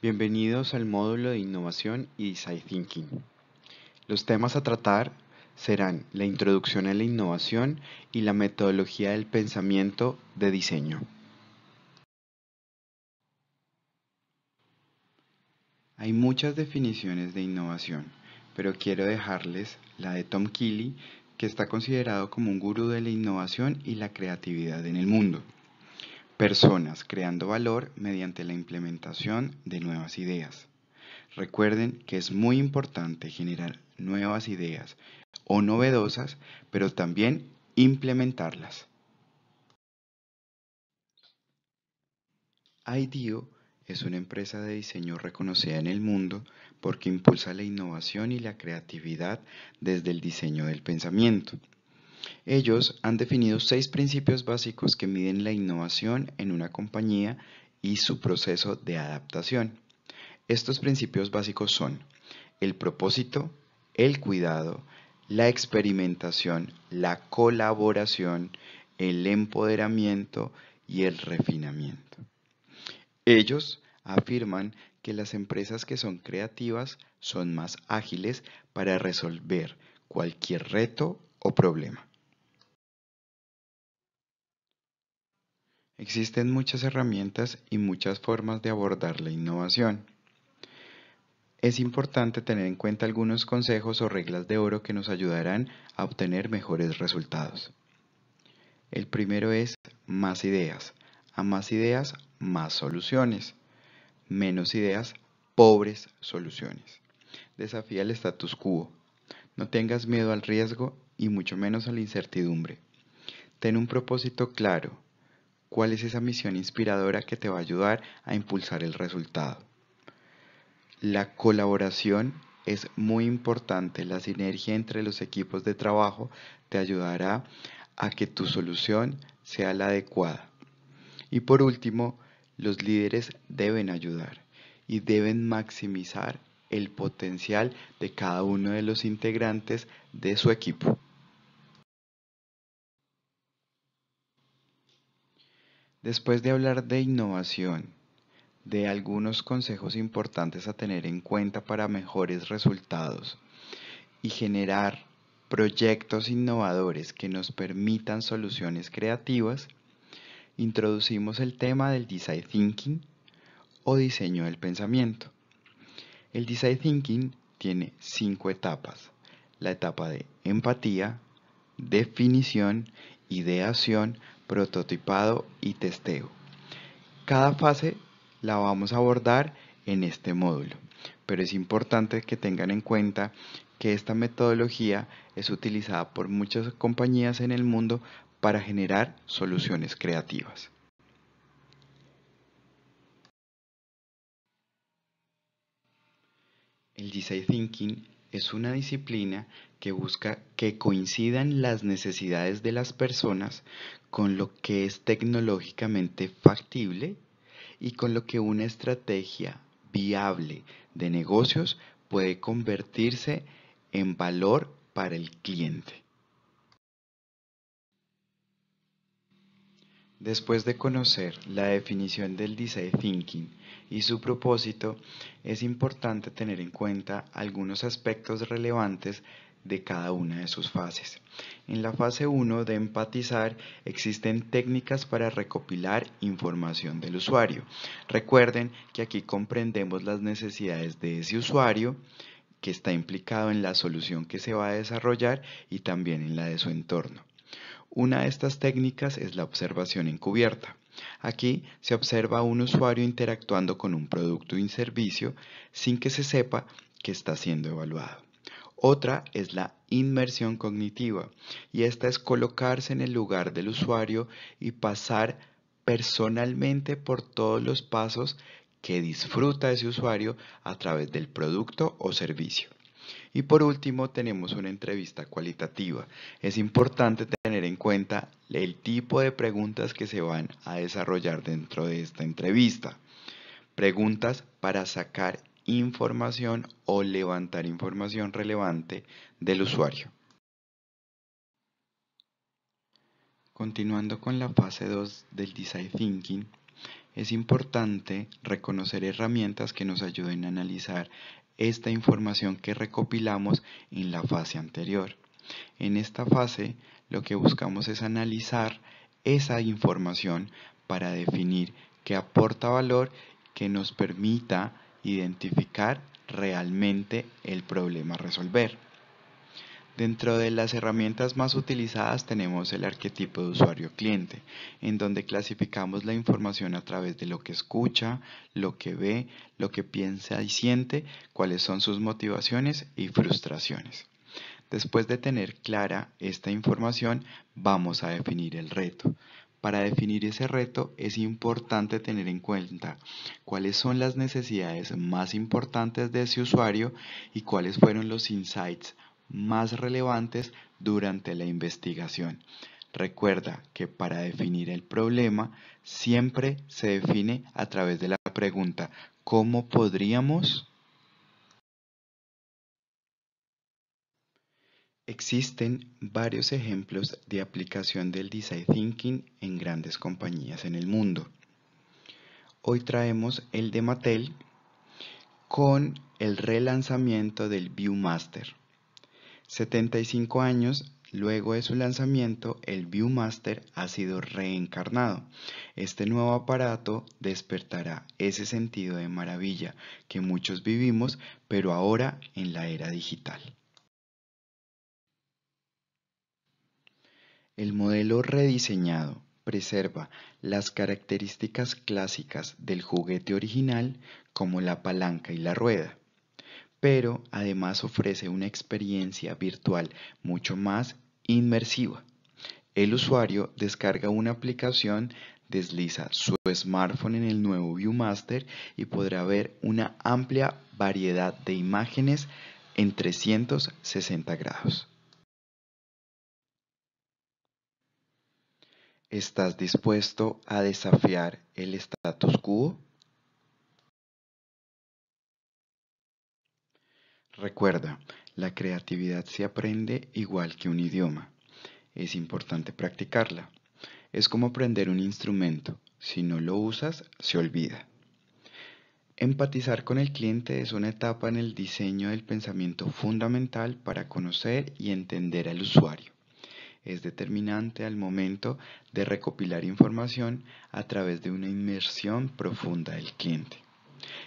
Bienvenidos al módulo de Innovación y Design Thinking. Los temas a tratar serán la introducción a la innovación y la metodología del pensamiento de diseño. Hay muchas definiciones de innovación, pero quiero dejarles la de Tom Keely, que está considerado como un gurú de la innovación y la creatividad en el mundo. Personas creando valor mediante la implementación de nuevas ideas. Recuerden que es muy importante generar nuevas ideas o novedosas, pero también implementarlas. IDEO es una empresa de diseño reconocida en el mundo porque impulsa la innovación y la creatividad desde el diseño del pensamiento. Ellos han definido seis principios básicos que miden la innovación en una compañía y su proceso de adaptación. Estos principios básicos son el propósito, el cuidado, la experimentación, la colaboración, el empoderamiento y el refinamiento. Ellos afirman que las empresas que son creativas son más ágiles para resolver cualquier reto o problema. Existen muchas herramientas y muchas formas de abordar la innovación. Es importante tener en cuenta algunos consejos o reglas de oro que nos ayudarán a obtener mejores resultados. El primero es más ideas. A más ideas, más soluciones. Menos ideas, pobres soluciones. Desafía el status quo. No tengas miedo al riesgo y mucho menos a la incertidumbre. Ten un propósito claro cuál es esa misión inspiradora que te va a ayudar a impulsar el resultado. La colaboración es muy importante, la sinergia entre los equipos de trabajo te ayudará a que tu solución sea la adecuada. Y por último, los líderes deben ayudar y deben maximizar el potencial de cada uno de los integrantes de su equipo. Después de hablar de innovación, de algunos consejos importantes a tener en cuenta para mejores resultados y generar proyectos innovadores que nos permitan soluciones creativas, introducimos el tema del design thinking o diseño del pensamiento. El design thinking tiene cinco etapas. La etapa de empatía, definición, ideación, prototipado y testeo. Cada fase la vamos a abordar en este módulo, pero es importante que tengan en cuenta que esta metodología es utilizada por muchas compañías en el mundo para generar soluciones creativas. El design thinking es una disciplina que busca que coincidan las necesidades de las personas con lo que es tecnológicamente factible y con lo que una estrategia viable de negocios puede convertirse en valor para el cliente. Después de conocer la definición del design thinking y su propósito, es importante tener en cuenta algunos aspectos relevantes de cada una de sus fases. En la fase 1 de empatizar existen técnicas para recopilar información del usuario. Recuerden que aquí comprendemos las necesidades de ese usuario que está implicado en la solución que se va a desarrollar y también en la de su entorno. Una de estas técnicas es la observación encubierta. Aquí se observa a un usuario interactuando con un producto o servicio sin que se sepa que está siendo evaluado. Otra es la inmersión cognitiva y esta es colocarse en el lugar del usuario y pasar personalmente por todos los pasos que disfruta ese usuario a través del producto o servicio. Y por último tenemos una entrevista cualitativa. Es importante tener en cuenta el tipo de preguntas que se van a desarrollar dentro de esta entrevista. Preguntas para sacar información o levantar información relevante del usuario. Continuando con la fase 2 del Design Thinking, es importante reconocer herramientas que nos ayuden a analizar esta información que recopilamos en la fase anterior. En esta fase lo que buscamos es analizar esa información para definir qué aporta valor que nos permita identificar realmente el problema a resolver. Dentro de las herramientas más utilizadas tenemos el arquetipo de usuario cliente, en donde clasificamos la información a través de lo que escucha, lo que ve, lo que piensa y siente, cuáles son sus motivaciones y frustraciones. Después de tener clara esta información, vamos a definir el reto. Para definir ese reto es importante tener en cuenta cuáles son las necesidades más importantes de ese usuario y cuáles fueron los insights más relevantes durante la investigación. Recuerda que para definir el problema siempre se define a través de la pregunta ¿cómo podríamos? Existen varios ejemplos de aplicación del design thinking en grandes compañías en el mundo. Hoy traemos el de Mattel con el relanzamiento del Viewmaster. 75 años luego de su lanzamiento, el Viewmaster ha sido reencarnado. Este nuevo aparato despertará ese sentido de maravilla que muchos vivimos, pero ahora en la era digital. El modelo rediseñado preserva las características clásicas del juguete original como la palanca y la rueda, pero además ofrece una experiencia virtual mucho más inmersiva. El usuario descarga una aplicación, desliza su smartphone en el nuevo Viewmaster y podrá ver una amplia variedad de imágenes en 360 grados. ¿Estás dispuesto a desafiar el status quo? Recuerda, la creatividad se aprende igual que un idioma. Es importante practicarla. Es como aprender un instrumento. Si no lo usas, se olvida. Empatizar con el cliente es una etapa en el diseño del pensamiento fundamental para conocer y entender al usuario es determinante al momento de recopilar información a través de una inmersión profunda del cliente.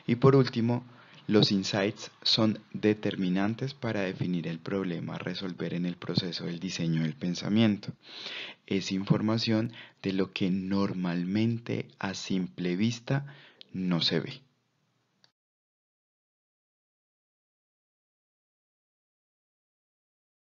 Y por último, los insights son determinantes para definir el problema a resolver en el proceso del diseño del pensamiento. Es información de lo que normalmente a simple vista no se ve.